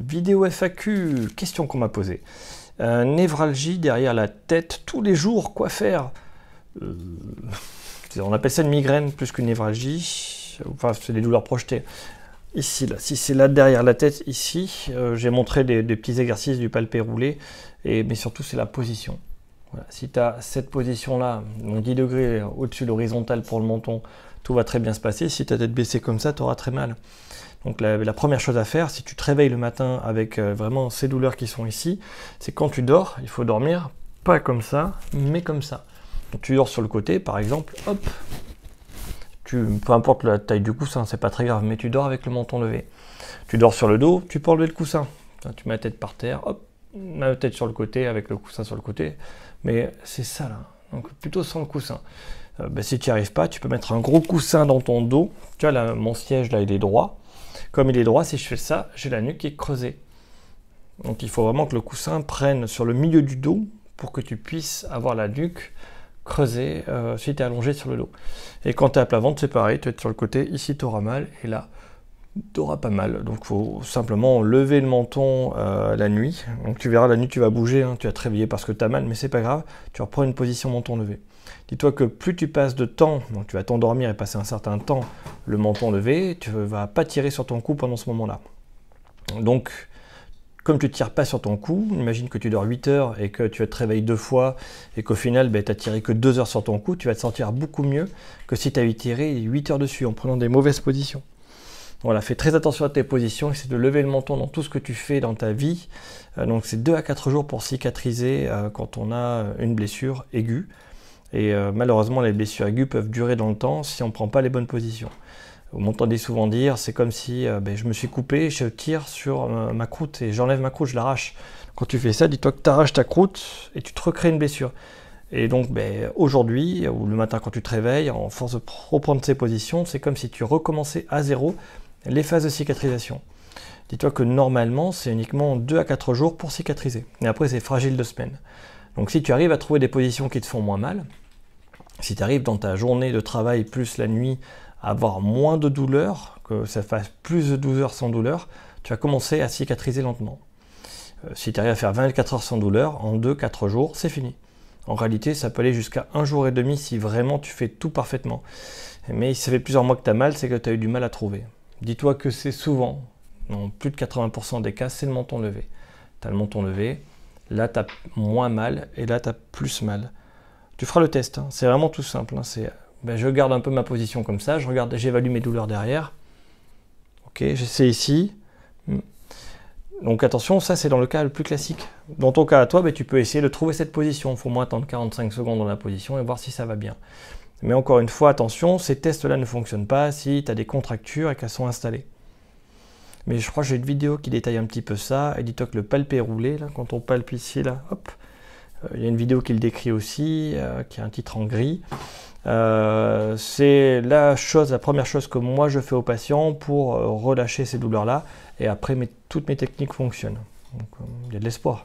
Vidéo FAQ, question qu'on m'a posée. névralgie derrière la tête tous les jours, quoi faire euh, On appelle ça une migraine plus qu'une névralgie. Enfin, c'est des douleurs projetées. Ici, là, si c'est là derrière la tête, ici, euh, j'ai montré des, petits exercices du palpé roulé, et, mais surtout c'est la position. Si tu as cette position-là, 10 degrés au-dessus de l'horizontale pour le menton, tout va très bien se passer. Si ta tête baissée comme ça, tu auras très mal. Donc la, première chose à faire, si tu te réveilles le matin avec euh, vraiment ces douleurs qui sont ici, c'est quand tu dors, il faut dormir pas comme ça, mais comme ça. tu dors sur le côté, par exemple, hop, tu, peu importe la taille du coussin, c'est pas très grave, mais tu dors avec le menton levé. Tu dors sur le dos, tu peux enlever le coussin. tu mets la tête par terre, hop, la tête sur le côté, avec le coussin sur le côté. Mais c'est ça là. Donc plutôt sans le coussin. Euh, ben, si tu n'y arrives pas, tu peux mettre un gros coussin dans ton dos. Tu vois, là, mon siège, là, il est droit. Comme il est droit, si je fais ça, j'ai la nuque qui est creusée. Donc il faut vraiment que le coussin prenne sur le milieu du dos pour que tu puisses avoir la nuque creusée si tu euh, es allongé sur le dos. Et quand tu es à plat ventre, c'est pareil, tu es sur le côté, ici tu auras mal, et là, t'auras pas mal. Donc faut simplement lever le menton euh, la nuit. Donc tu verras la nuit tu vas bouger, hein. tu vas te réveiller parce que t'as mal, mais c'est pas grave, tu reprends une position menton levé. Dis-toi que plus tu passes de temps, donc tu vas t'endormir et passer un certain temps le menton levé, tu vas pas tirer sur ton cou pendant ce moment-là. Donc comme tu ne tires pas sur ton cou, imagine que tu dors 8 heures et que tu te réveilles deux fois et qu'au final ben, tu n'as tiré que 2 heures sur ton cou, tu vas te sentir beaucoup mieux que si tu avais tiré 8 heures dessus en prenant des mauvaises positions. Voilà, fais très attention à tes positions, c'est de lever le menton dans tout ce que tu fais dans ta vie. Euh, donc c'est 2 à 4 jours pour cicatriser euh, quand on a euh, une blessure aiguë. Et malheureusement, les blessures aiguës peuvent durer dans le temps si on ne prend pas les bonnes positions. Vous m'entendez souvent dire, c'est comme si ben, je me suis coupé, je tire sur ma croûte et j'enlève ma croûte, je l'arrache. Quand tu fais ça, dis-toi que tu arraches ta croûte et tu te recrées une blessure. Et donc ben, aujourd'hui, ou le matin quand tu te réveilles, en force de reprendre ces positions, c'est comme si tu recommençais à zéro les phases de cicatrisation. Dis-toi que normalement, c'est uniquement 2 à 4 jours pour cicatriser. Et après, c'est fragile de semaine, Donc si tu arrives à trouver des positions qui te font moins mal, si tu arrives dans ta journée de travail plus la nuit à avoir moins de douleur, que ça fasse plus de 12 heures sans douleur, tu vas commencer à cicatriser lentement. Euh, si tu arrives à faire 24 heures sans douleur, en 2-4 jours, c'est fini. En réalité, ça peut aller jusqu'à un jour et demi si vraiment tu fais tout parfaitement. Mais si ça fait plusieurs mois que tu as mal, c'est que tu as eu du mal à trouver. Dis-toi que c'est souvent, dans plus de 80% des cas, c'est le menton levé. Tu as le menton levé, là tu as moins mal et là tu as plus mal. Tu feras le test, hein. c'est vraiment tout simple. Hein. Ben, je garde un peu ma position comme ça, je regarde, j'évalue mes douleurs derrière. Ok, j'essaie ici. Hmm. Donc attention, ça c'est dans le cas le plus classique. Dans ton cas à toi, ben, tu peux essayer de trouver cette position. Il faut moins attendre 45 secondes dans la position et voir si ça va bien. Mais encore une fois, attention, ces tests-là ne fonctionnent pas si tu as des contractures et qu'elles sont installées. Mais je crois que j'ai une vidéo qui détaille un petit peu ça. Et dis-toi que le palpé roulé, là, quand on palpe ici, là, hop, euh, il y a une vidéo qui le décrit aussi, euh, qui a un titre en gris. Euh, c'est la chose, la première chose que moi je fais aux patients pour relâcher ces douleurs-là. Et après, toutes mes techniques fonctionnent. il y a de l'espoir.